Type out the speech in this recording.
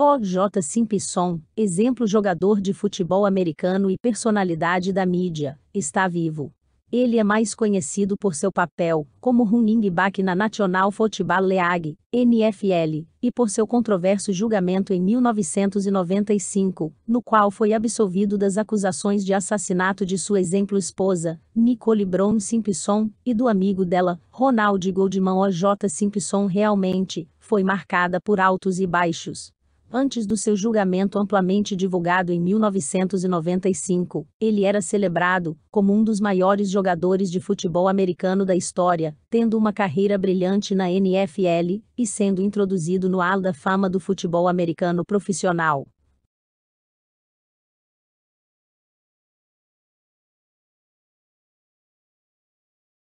O J Simpson, exemplo jogador de futebol americano e personalidade da mídia, está vivo. Ele é mais conhecido por seu papel como running back na National Football League, NFL, e por seu controverso julgamento em 1995, no qual foi absolvido das acusações de assassinato de sua exemplo esposa, Nicole Brown Simpson, e do amigo dela, Ronald Goldman O J Simpson realmente foi marcada por altos e baixos. Antes do seu julgamento amplamente divulgado em 1995, ele era celebrado como um dos maiores jogadores de futebol americano da história, tendo uma carreira brilhante na NFL e sendo introduzido no hall da fama do futebol americano profissional.